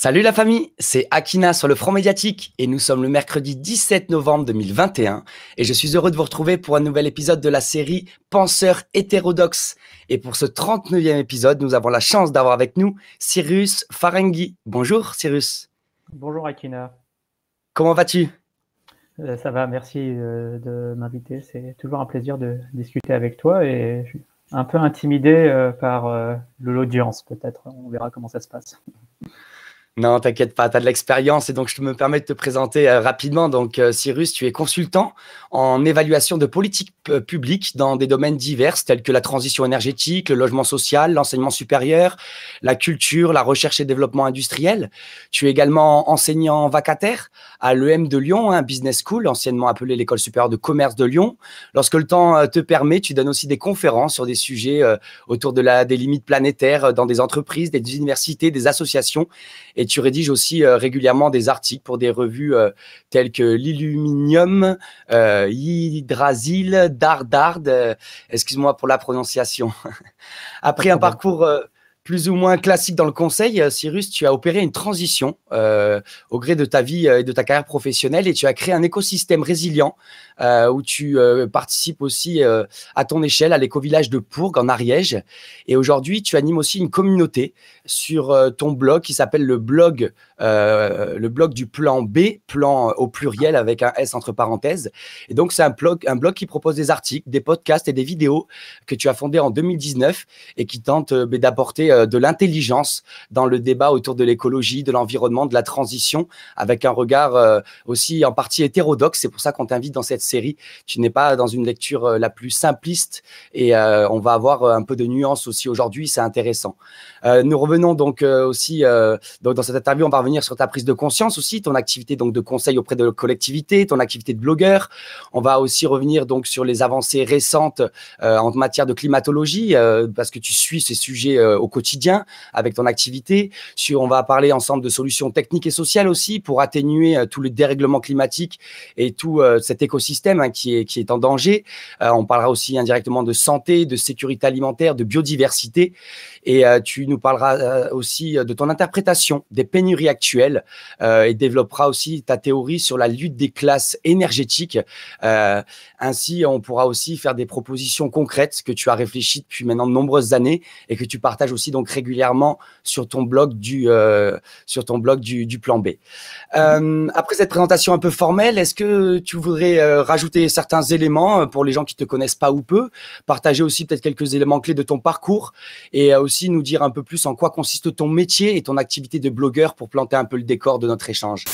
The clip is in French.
Salut la famille, c'est Akina sur le front médiatique et nous sommes le mercredi 17 novembre 2021 et je suis heureux de vous retrouver pour un nouvel épisode de la série Penseurs hétérodoxes. Et pour ce 39e épisode, nous avons la chance d'avoir avec nous Cyrus Farengi. Bonjour Cyrus. Bonjour Akina. Comment vas-tu euh, Ça va, merci euh, de m'inviter. C'est toujours un plaisir de discuter avec toi et je suis un peu intimidé euh, par l'audience peut-être. On verra comment ça se passe. Non, t'inquiète pas, tu as de l'expérience et donc je me permets de te présenter euh, rapidement. Donc, euh, Cyrus, tu es consultant en évaluation de politiques euh, publiques dans des domaines divers tels que la transition énergétique, le logement social, l'enseignement supérieur, la culture, la recherche et développement industriel. Tu es également enseignant vacataire à l'EM de Lyon, un business school, anciennement appelé l'école supérieure de commerce de Lyon. Lorsque le temps te permet, tu donnes aussi des conférences sur des sujets autour de la, des limites planétaires dans des entreprises, des universités, des associations et tu rédiges aussi euh, régulièrement des articles pour des revues euh, telles que l'Illuminium, Hydrasil, euh, Dardard, excuse-moi pour la prononciation. Après un parcours plus ou moins classique dans le conseil, euh, Cyrus, tu as opéré une transition euh, au gré de ta vie euh, et de ta carrière professionnelle et tu as créé un écosystème résilient où tu participes aussi à ton échelle à l'éco-village de Pourgue en Ariège. Et aujourd'hui, tu animes aussi une communauté sur ton blog qui s'appelle le blog, le blog du plan B, plan au pluriel avec un S entre parenthèses. Et donc, c'est un blog, un blog qui propose des articles, des podcasts et des vidéos que tu as fondé en 2019 et qui tente bah, d'apporter euh, de l'intelligence dans le débat autour de l'écologie, de l'environnement, de la transition, avec un regard euh, aussi en partie hétérodoxe. C'est pour ça qu'on t'invite dans cette série. Tu n'es pas dans une lecture euh, la plus simpliste et on va avoir un peu de nuances aussi aujourd'hui. C'est intéressant. nous revenons donc aussi dans cette interview, on va revenir sur ta prise de conscience aussi, ton activité donc de conseil auprès de la collectivité, ton activité de blogueur. On va aussi revenir donc sur les avancées récentes en matière de climatologie parce que tu suis ces sujets au quotidien avec ton activité. Sur, on va parler ensemble de solutions techniques et sociales aussi pour atténuer euh, tout le dérèglement climatique et tout euh, cet écosystème hein, qui, est, qui est en danger. Euh, on parlera aussi indirectement de santé, de sécurité alimentaire, de biodiversité. Et tu nous parleras aussi de ton interprétation des pénuries actuelles et développera aussi ta théorie sur la lutte des classes énergétiques. ainsi, on pourra aussi faire des propositions concrètes que tu as réfléchies depuis maintenant de nombreuses années et que tu partages aussi donc régulièrement sur ton blog du, euh, sur ton blog du, plan B. Euh, après cette présentation un peu formelle, est-ce que tu voudrais euh, rajouter certains éléments pour les gens qui ne te connaissent pas ou peu, partager aussi peut-être quelques éléments clés de ton parcours et aussi nous dire un peu plus en quoi consiste ton métier et ton activité de blogueur pour planter un peu le décor de notre échange.